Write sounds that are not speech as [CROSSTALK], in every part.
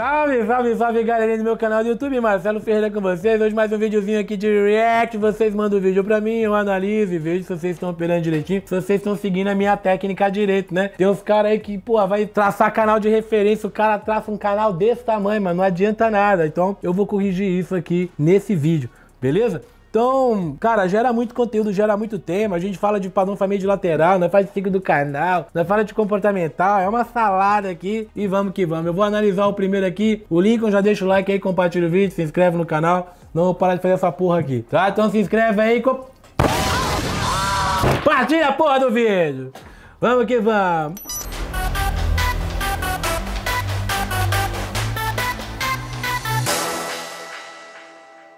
Salve, salve, salve galerinha do meu canal do YouTube, Marcelo Ferreira com vocês. Hoje mais um videozinho aqui de react, vocês mandam o vídeo pra mim, eu analiso e vejo se vocês estão operando direitinho, se vocês estão seguindo a minha técnica direito, né? Tem uns caras aí que, pô, vai traçar canal de referência, o cara traça um canal desse tamanho, mano, não adianta nada. Então eu vou corrigir isso aqui nesse vídeo, beleza? Então, cara, gera muito conteúdo, gera muito tema. A gente fala de padrão família de lateral, nós faz sigo do canal, nós fala de comportamental, é uma salada aqui e vamos que vamos. Eu vou analisar o primeiro aqui, o Lincoln, já deixa o like aí, compartilha o vídeo, se inscreve no canal. Não vou parar de fazer essa porra aqui, tá? Então se inscreve aí, com... partilha a porra do vídeo. Vamos que vamos.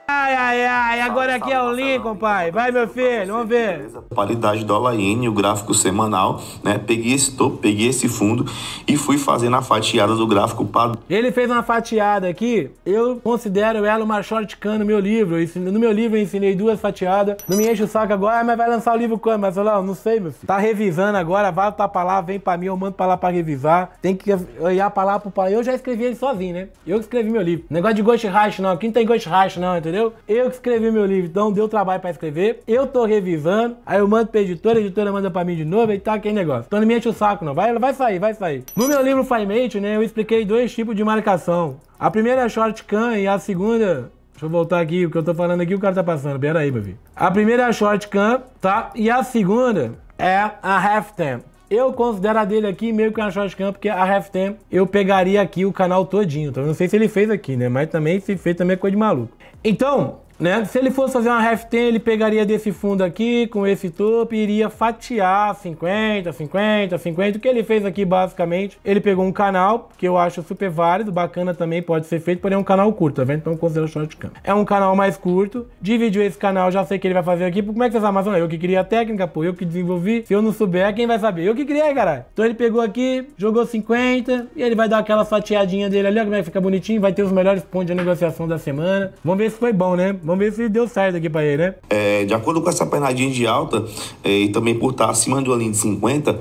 Ai, ai, ai. Ai, agora aqui é o Lincoln, pai. Vai, meu filho, vamos ver. Qualidade do Alain, o gráfico semanal, né? Peguei esse topo, peguei esse fundo e fui fazendo a fatiada do gráfico padrão. Ele fez uma fatiada aqui, eu considero ela uma shortcut no meu livro. No meu livro eu ensinei duas fatiadas. Não me enche o saco agora, mas vai lançar o livro quando? Mas olha, não sei, meu filho. Tá revisando agora, vai tá pra lá, vem pra mim, eu mando pra lá pra revisar. Tem que olhar pra lá pro pai. Eu já escrevi ele sozinho, né? Eu que escrevi meu livro. Negócio de Ghost Rush, não. Aqui não tem Ghost Rush, não, entendeu? Eu que escrevi escrevi meu livro, então deu trabalho para escrever. Eu tô revisando, aí eu mando pra editora, a editora manda pra mim de novo, e tá aquele negócio. Então não me enche o saco, não. Vai, vai sair, vai sair. No meu livro Firemate, né, eu expliquei dois tipos de marcação. A primeira é shotgun e a segunda Deixa eu voltar aqui, o que eu tô falando aqui, o cara tá passando. Pera aí, meu filho. A primeira é a tá? E a segunda é a half -time. Eu considero a dele aqui meio que uma cam porque a half eu pegaria aqui o canal todinho. Então, não sei se ele fez aqui, né? Mas também, se fez, também é coisa de maluco. Então, né? Se ele fosse fazer uma half-ten, ele pegaria desse fundo aqui, com esse topo, e iria fatiar 50, 50, 50. O que ele fez aqui, basicamente, ele pegou um canal, que eu acho super válido, bacana também, pode ser feito, porém é um canal curto, tá vendo? Então considera shortcam. É um canal mais curto, dividiu esse canal, já sei que ele vai fazer aqui, como é que vocês amam? Eu que queria a técnica, pô, eu que desenvolvi. Se eu não souber, quem vai saber? Eu que criei, caralho. Então ele pegou aqui, jogou 50, e ele vai dar aquela fatiadinha dele ali, ó, como é que fica bonitinho, vai ter os melhores pontos de negociação da semana. Vamos ver se foi bom, né? Vamos ver se deu certo aqui para ele, né? É, de acordo com essa penadinha de alta, é, e também por estar acima do linha de 50,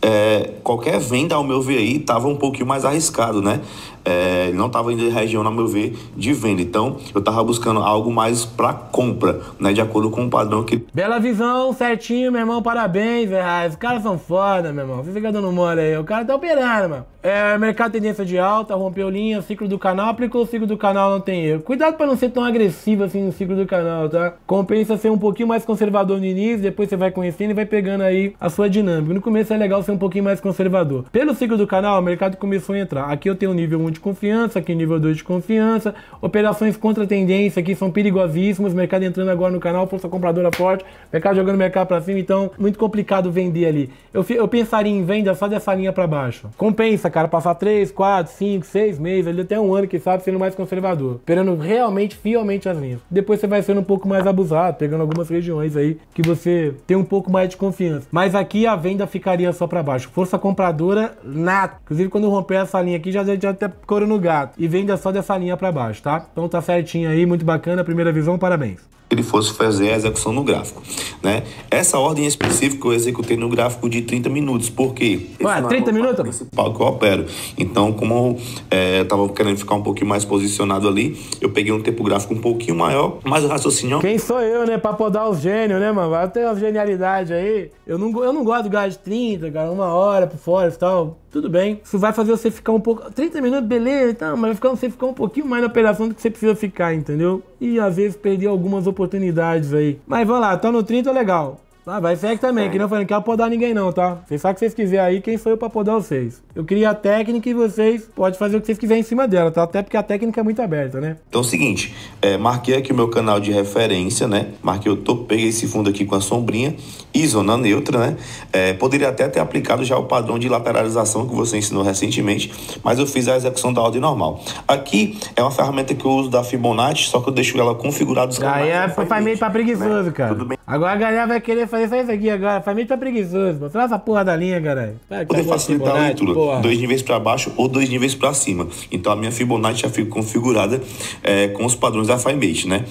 é, qualquer venda, ao meu ver aí, estava um pouquinho mais arriscado, né? é, não estava ainda em região, na meu ver, de venda. Então, eu estava buscando algo mais para compra, né? De acordo com o padrão que. Bela visão, certinho, meu irmão. Parabéns, Ferraz. Os caras são foda, meu irmão. Você fica dando mole aí. O cara tá operando, mano. É, mercado tendência de alta, rompeu linha, ciclo do canal, aplicou o ciclo do canal, não tem erro. Cuidado para não ser tão agressivo assim no ciclo do canal, tá? Compensa ser um pouquinho mais conservador no início, depois você vai conhecendo e vai pegando aí a sua dinâmica. No começo é legal ser um pouquinho mais conservador. Pelo ciclo do canal, o mercado começou a entrar. Aqui eu tenho o nível 1 1 de confiança, aqui nível 2 de confiança. Operações contra tendência aqui são perigosíssimas. Mercado entrando agora no canal, força compradora forte. Mercado jogando o mercado para cima, então muito complicado vender ali. Eu, eu pensaria em venda só dessa linha para baixo. Compensa, cara, passar 3, 4, 5, 6 meses, ali até um ano, que sabe, sendo mais conservador. Esperando realmente, fielmente as linhas. Depois você vai sendo um pouco mais abusado, pegando algumas regiões aí que você tem um pouco mais de confiança. Mas aqui a venda ficaria só para baixo. Força compradora, nada. Inclusive, quando romper essa linha aqui, já, já até couro no gato e venda só dessa linha para baixo, tá? Então tá certinho aí, muito bacana, primeira visão, parabéns ele fosse fazer a execução no gráfico. Né? Essa ordem específica eu executei no gráfico de 30 minutos, porque. Ué, 30 é minutos? principal que eu opero. Então, como é, eu estava querendo ficar um pouquinho mais posicionado ali, eu peguei um tempo gráfico um pouquinho maior, mas o raciocínio. É Quem sou eu, né? Pra podar o gênio, né, mano? Até a uma genialidade aí. Eu não, eu não gosto do gás de 30, cara, uma hora por fora e tal. Tudo bem. Isso vai fazer você ficar um pouco. 30 minutos, beleza, então, mas vai ficar, você ficar um pouquinho mais na operação do que você precisa ficar, entendeu? E às vezes perder algumas oportunidades oportunidades aí. Mas vamos lá, tá no 30 legal. Tá, vai que também, é. que não falei, não quero podar ninguém não, tá? Vocês sabem o que vocês quiserem aí, quem foi eu pra podar vocês. Eu queria a técnica e vocês podem fazer o que vocês quiserem em cima dela, tá? Até porque a técnica é muito aberta, né? Então é o seguinte, é, marquei aqui o meu canal de referência, né? Marquei o topo, peguei esse fundo aqui com a sombrinha e zona neutra, né? É, poderia até ter aplicado já o padrão de lateralização que você ensinou recentemente, mas eu fiz a execução da ordem normal. Aqui é uma ferramenta que eu uso da Fibonacci, só que eu deixo ela configurada os Aí é pra, meio pra preguiçoso, né? cara. Tudo bem Agora a galera vai querer fazer só isso aqui agora. Flamengo tá preguiçoso, mano. essa porra da linha, galera. Poder facilitar a leitura. Porra. Dois níveis pra baixo ou dois níveis pra cima. Então a minha Fibonacci já fica configurada é, com os padrões da Fibonacci, né?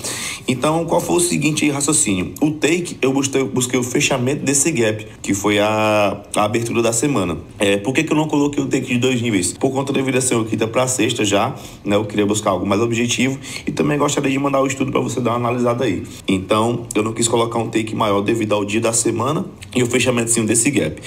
Então qual foi o seguinte raciocínio? O take, eu busquei, busquei o fechamento desse gap, que foi a, a abertura da semana. É, por que, que eu não coloquei o take de dois níveis? Por conta da viração quinta pra sexta já, né? Eu queria buscar algo mais objetivo e também gostaria de mandar o estudo pra você dar uma analisada aí. Então eu não quis colocar um um take maior devido ao dia da semana e o fechamento desse gap.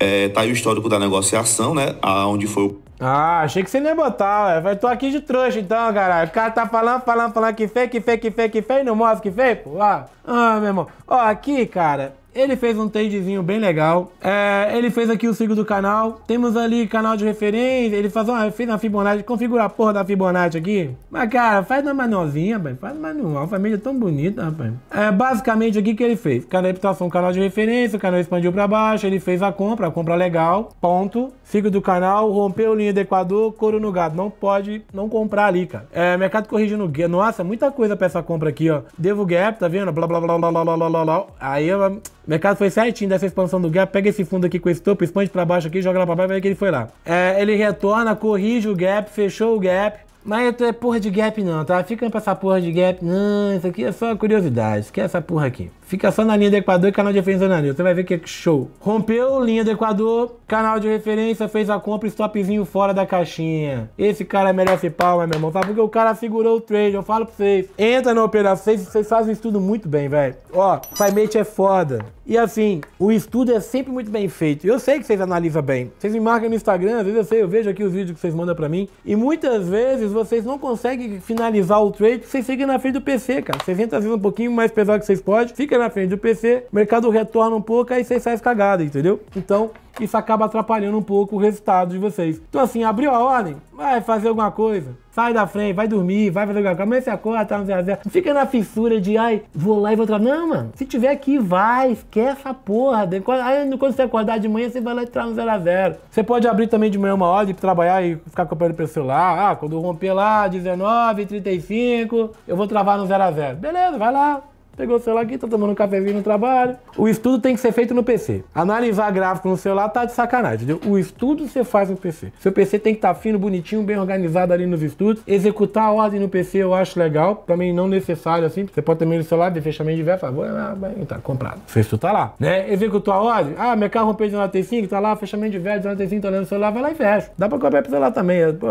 É, tá aí o histórico da negociação, né? Aonde foi o ah, achei que você não ia botar, ué. Eu tô aqui de trouxa, então, caralho. O cara tá falando, falando, falando que fez, que fez, que fez, que fez, não move que fez, pô. Ah, ah meu irmão. Ó, aqui, cara, ele fez um tradezinho bem legal. É, ele fez aqui o sigo do canal. Temos ali canal de referência. Ele faz uma, fez uma Fibonacci. Configura a porra da Fibonacci aqui. Mas, cara, faz uma manualzinha, rapaz. Faz manual. Família é tão bonita, rapaz. É basicamente aqui que ele fez. Cada habitação, canal de referência. O canal expandiu pra baixo. Ele fez a compra. A compra legal. Ponto. Sigo do canal. Rompeu linha do Equador. Couro no gado. Não pode não comprar ali, cara. É, mercado corrigindo. Nossa, muita coisa pra essa compra aqui, ó. Devo gap, tá vendo? Blá, blá, blá, blá, blá, blá, blá, blá. Aí, o mercado foi certinho dessa expansão do gap. Pega esse fundo aqui com esse topo, expande para baixo aqui, joga lá para baixo, vai ver que ele foi lá. É, ele retorna, corrige o gap, fechou o gap. Mas é porra de gap não, tá? Fica pra essa porra de gap. Não, isso aqui é só curiosidade. Esquece essa porra aqui. Fica só na linha do Equador e canal de referência na linha. Você vai ver que é show. Rompeu linha do Equador, canal de referência, fez a compra e stopzinho fora da caixinha. Esse cara merece palma, meu irmão. Sabe porque o cara segurou o trade? Eu falo pra vocês. Entra na operação, vocês, vocês fazem o estudo muito bem, velho. Ó, Primate é foda. E assim, o estudo é sempre muito bem feito. Eu sei que vocês analisam bem. Vocês me marcam no Instagram, às vezes eu sei, eu vejo aqui os vídeos que vocês mandam pra mim. E muitas vezes vocês não conseguem finalizar o trade, vocês ficam na frente do PC, cara. Vocês entram às vezes um pouquinho mais pesado que vocês podem, fica fica na frente do PC, o mercado retorna um pouco, aí vocês sai cagado, entendeu? Então, isso acaba atrapalhando um pouco o resultado de vocês. Então, assim, abriu a ordem, vai fazer alguma coisa. Sai da frente, vai dormir, vai fazer alguma coisa. Amanhã você acorda, tá no 0 Não fica na fissura de, ai, vou lá e vou trabalhar. Não, mano. Se tiver aqui, vai. Esquece essa porra. Aí, quando você acordar de manhã, você vai lá e traz no 0 a 0 Você pode abrir também de manhã uma hora, de trabalhar e ficar acompanhando pelo celular. Ah, quando romper lá, 19, 35, eu vou travar no 0 a 0 Beleza, vai lá. Pegou o celular aqui, tá tomando um cafezinho no trabalho. O estudo tem que ser feito no PC. Analisar gráfico no celular tá de sacanagem, entendeu? O estudo você faz no PC. Seu PC tem que estar tá fino, bonitinho, bem organizado ali nos estudos. Executar a ordem no PC eu acho legal. Também não necessário assim. Você pode também no celular ver fechamento de verba, favor. Ah, ah tá comprado. O estudo tá lá. Né? Executou a ordem. Ah, meu carro rompeu de 95, tá lá, fechamento de velho, de nota tá olhando no celular, vai lá e fecha. Dá pra copiar pro celular também. É, pô,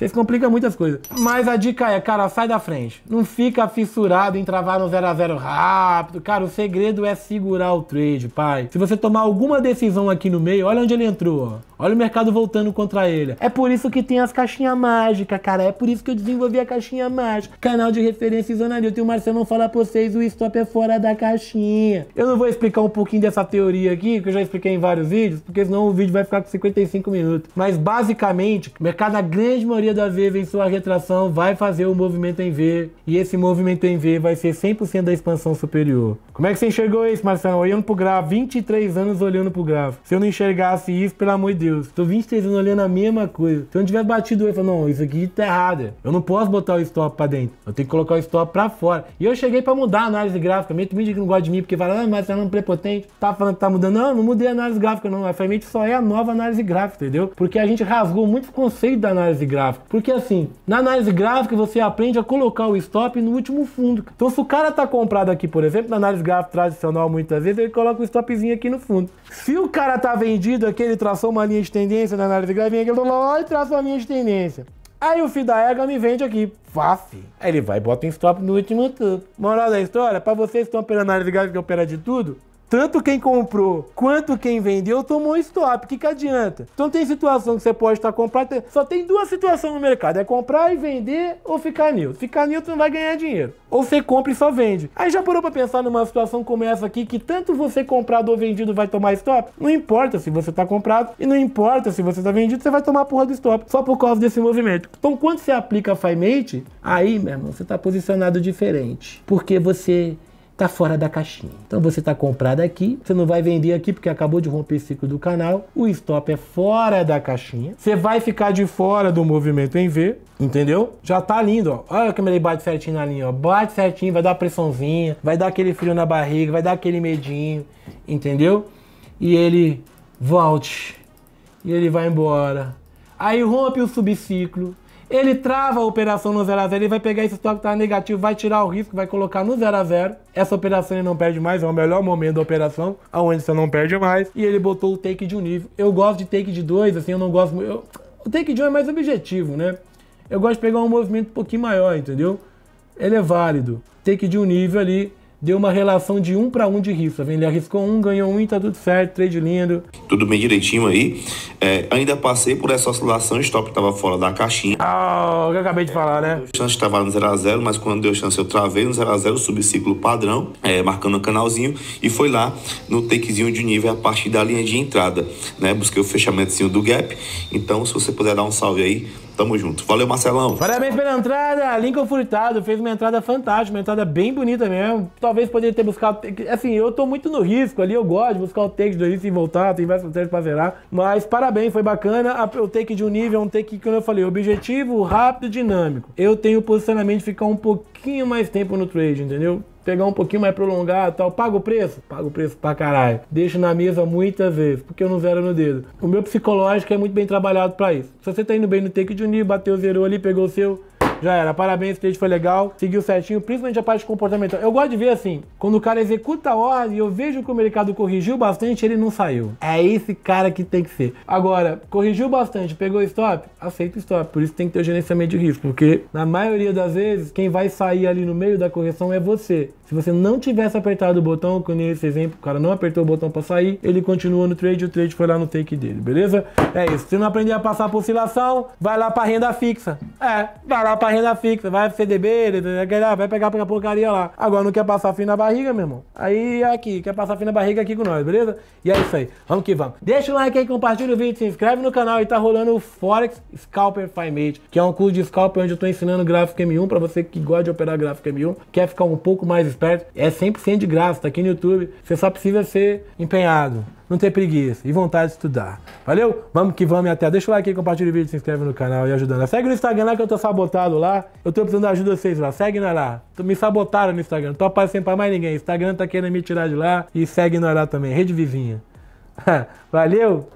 vocês complicam muitas coisas. Mas a dica é, cara, sai da frente. Não fica fissurado em travar no 0 a 0 rápido. Cara, o segredo é segurar o trade, pai. Se você tomar alguma decisão aqui no meio, olha onde ele entrou, ó. Olha o mercado voltando contra ele. É por isso que tem as caixinhas mágicas, cara. É por isso que eu desenvolvi a caixinha mágica. Canal de referência Zonaril. E o Marcelo não fala pra vocês, o stop é fora da caixinha. Eu não vou explicar um pouquinho dessa teoria aqui, que eu já expliquei em vários vídeos, porque senão o vídeo vai ficar com 55 minutos. Mas basicamente, o mercado, a grande maioria das vezes, em sua retração, vai fazer o movimento em V. E esse movimento em V vai ser 100% da expansão superior. Como é que você enxergou isso, Marcelo? Olhando pro gráfico, 23 anos olhando pro gráfico. Se eu não enxergasse isso, pelo amor de Deus. Deus, tô 23 anos olhando a mesma coisa. Se eu não tiver batido eu falo, não, isso aqui tá errado. É. Eu não posso botar o stop pra dentro. Eu tenho que colocar o stop pra fora. E eu cheguei pra mudar a análise gráfica. Meio mídia que não gosta de mim, porque fala, ah, mas você não é prepotente. Tá falando que tá mudando. Não, não mudei a análise gráfica, não. A ferramenta só é a nova análise gráfica, entendeu? Porque a gente rasgou muito o conceito da análise gráfica. Porque assim, na análise gráfica você aprende a colocar o stop no último fundo. Então se o cara tá comprado aqui, por exemplo, na análise gráfica tradicional muitas vezes, ele coloca o stopzinho aqui no fundo. Se o cara tá vendido aqui, ele traçou uma linha linha de tendência da análise que eu vou lá e traço a linha de tendência. Aí o da égua me vende aqui. Fácil. Aí ele vai e bota um stop no último turno. Moral da história, para vocês que estão operando análise gráfica que opera de tudo, tanto quem comprou quanto quem vendeu tomou stop. O que, que adianta? Então tem situação que você pode estar comprando. Só tem duas situações no mercado: é comprar e vender ou ficar neutro. Ficar neutro não vai ganhar dinheiro. Ou você compra e só vende. Aí já parou para pensar numa situação como essa aqui, que tanto você comprado ou vendido vai tomar stop? Não importa se você está comprado e não importa se você está vendido, você vai tomar a porra do stop só por causa desse movimento. Então quando você aplica FIMATE, aí, meu irmão, você está posicionado diferente. Porque você tá fora da caixinha. Então você está comprado aqui, você não vai vender aqui porque acabou de romper o ciclo do canal, o stop é fora da caixinha, você vai ficar de fora do movimento em V, entendeu? Já tá lindo, ó. Olha como ele bate certinho na linha, ó. Bate certinho, vai dar pressãozinha, vai dar aquele frio na barriga, vai dar aquele medinho, entendeu? E ele volte, e ele vai embora. Aí rompe o subciclo, ele trava a operação no 0 a 0 ele vai pegar esse estoque que tá negativo, vai tirar o risco, vai colocar no 0 a 0 Essa operação ele não perde mais, é o melhor momento da operação, aonde você não perde mais. E ele botou o take de um nível. Eu gosto de take de dois, assim, eu não gosto... Eu, o take de um é mais objetivo, né? Eu gosto de pegar um movimento um pouquinho maior, entendeu? Ele é válido. Take de um nível ali, deu uma relação de um para um de risco. Tá Ele arriscou um, ganhou um e tá tudo certo, trade lindo. Tudo bem direitinho aí. É, ainda passei por essa oscilação, stop estava fora da caixinha. Ah, oh, que eu acabei de falar, né? A chance estava no 0x0, mas quando deu chance eu travei no 0x0, subciclo padrão, é, marcando o um canalzinho, e foi lá no takezinho de nível a partir da linha de entrada. Né? Busquei o fechamentozinho do gap. Então, se você puder dar um salve aí, Tamo junto. Valeu, Marcelão. Parabéns pela entrada. Lincoln Furtado fez uma entrada fantástica, uma entrada bem bonita mesmo. Talvez poderia ter buscado. Assim, eu tô muito no risco ali, eu gosto de buscar o take do risco e voltar, tem várias coisas pra zerar. Mas parabéns, foi bacana. O take de um nível é um take, como eu falei, objetivo, rápido dinâmico. Eu tenho o posicionamento de ficar um pouquinho mais tempo no trade, entendeu? pegar um pouquinho mais prolongado tal, paga o preço? Paga o preço pra caralho. Deixo na mesa muitas vezes, porque eu não zero no dedo. O meu psicológico é muito bem trabalhado para isso. Se você tá indo bem no take de unir, bateu, zerou ali, pegou o seu, já era. Parabéns, o cliente foi legal, seguiu certinho, principalmente a parte comportamental. Eu gosto de ver assim, quando o cara executa a ordem e eu vejo que o mercado corrigiu bastante, ele não saiu. É esse cara que tem que ser. Agora, corrigiu bastante, pegou stop, aceita o stop. Por isso tem que ter o gerenciamento de risco, porque na maioria das vezes, quem vai sair ali no meio da correção é você. Se você não tivesse apertado o botão, como nesse exemplo o cara não apertou o botão para sair, ele continua no trade, o trade foi lá no take dele, beleza? É isso. Se não aprender a passar por oscilação, vai lá para renda fixa. É, vai lá para renda fixa, vai pro CDB, vai pegar pra porcaria lá. Agora não quer passar fim na barriga, meu irmão. Aí é aqui, quer passar fim na barriga aqui com nós, beleza? E é isso aí. Vamos que vamos. Deixa o like aí, compartilha o vídeo, se inscreve no canal e tá rolando o Forex Scalper Mate, que é um curso de scalper onde eu tô ensinando gráfico M1 para você que gosta de operar gráfico M1, quer ficar um pouco mais esperto. É 100% de graça, tá aqui no YouTube. Você só precisa ser empenhado não ter preguiça e vontade de estudar. Valeu? Vamos que vamos e até. Deixa o like aí, compartilha o vídeo, se inscreve no canal e ajudando. Segue no Instagram lá que eu tô sabotado lá. Eu tô precisando da ajuda de vocês lá. Segue nós lá. Me sabotaram no Instagram. tô aparecendo pra mais ninguém. Instagram tá querendo me tirar de lá. E segue no lá também. Rede vizinha. [LAUGHS] Valeu!